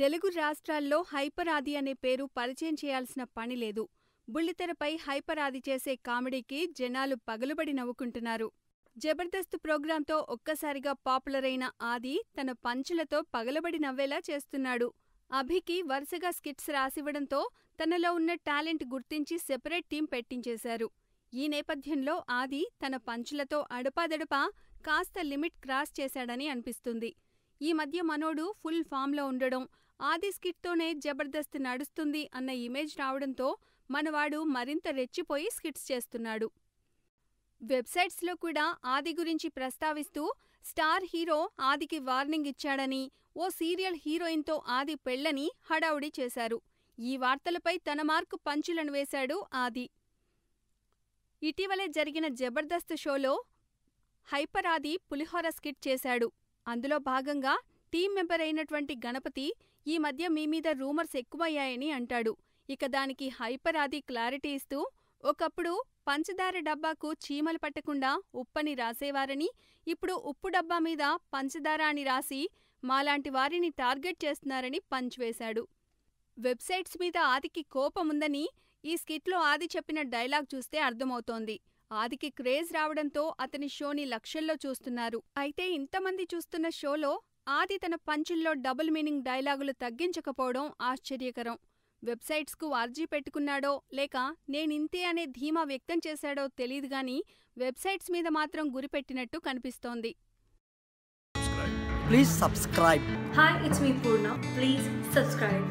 తెలుగు రాష్ట్రాల్లో హైపర్ ఆది అనే పేరు పరిచయం చేయాల్సిన పని లేదు బుల్లితెరపై హైపర్ ఆది చేసే కామెడీకి జనాలు పగులుబడి నవ్వుకుంటున్నారు జబర్దస్త్ ప్రోగ్రాంతో ఒక్కసారిగా పాపులర్ అయిన ఆది తన పంచులతో పగలబడి నవ్వేలా చేస్తున్నాడు అభికి వరుసగా స్కిట్స్ రాసివ్వడంతో తనలో ఉన్న టాలెంట్ గుర్తించి సెపరేట్ టీం పెట్టించేశారు ఈ నేపథ్యంలో ఆది తన పంచులతో అడపాదడపా కాస్త లిమిట్ క్రాస్ చేశాడని అనిపిస్తుంది ఈ మధ్య మనోడు ఫుల్ ఫామ్లో ఉండడం ఆది స్కిట్తోనే జబర్దస్త్ నడుస్తుంది అన్న ఇమేజ్ రావడంతో మనవాడు మరింత రెచ్చిపోయి స్కిట్స్ చేస్తున్నాడు వెబ్సైట్స్లో కూడా ఆది గురించి ప్రస్తావిస్తూ స్టార్ హీరో ఆదికి వార్నింగ్ ఇచ్చాడని ఓ సీరియల్ హీరోయిన్తో ఆది పెళ్లని హడావుడి చేశారు ఈ వార్తలపై తన మార్కు పంచులను వేశాడు ఆది ఇటీవలే జరిగిన జబర్దస్త్ షోలో హైపర్ ఆది పులిహోర స్కిట్ చేశాడు అందులో భాగంగా టీం మెంబర్ అయినటువంటి గణపతి ఈ మధ్య మీ మీద రూమర్స్ ఎక్కువయ్యాయని అంటాడు ఇక దానికి హైపర్ ఆది క్లారిటీ ఇస్తూ ఒకప్పుడు పంచదార డబ్బాకు చీమలు పట్టకుండా ఉప్పని రాసేవారని ఇప్పుడు ఉప్పు డబ్బా మీద పంచదార అని రాసి మాలాంటి వారిని టార్గెట్ చేస్తున్నారని పంచివేశాడు వెబ్సైట్స్ మీద ఆదికి కోపముందని ఈ స్కిట్లో ఆది చెప్పిన డైలాగ్ చూస్తే అర్థమవుతోంది ఆదికి క్రేజ్ రావడంతో అతని షోని లక్షల్లో చూస్తున్నారు అయితే ఇంతమంది చూస్తున్న షోలో ఆది తన పంచుల్లో డబుల్ మీనింగ్ డైలాగులు తగ్గించకపోవడం ఆశ్చర్యకరం వెబ్సైట్స్కు అర్జీ పెట్టుకున్నాడో లేక నేనింతే అనే ధీమా వ్యక్తం చేశాడో తెలియదు గాని వెబ్సైట్స్ మీద మాత్రం గురిపెట్టినట్టు కనిపిస్తోంది please subscribe hi it's me Purna please subscribe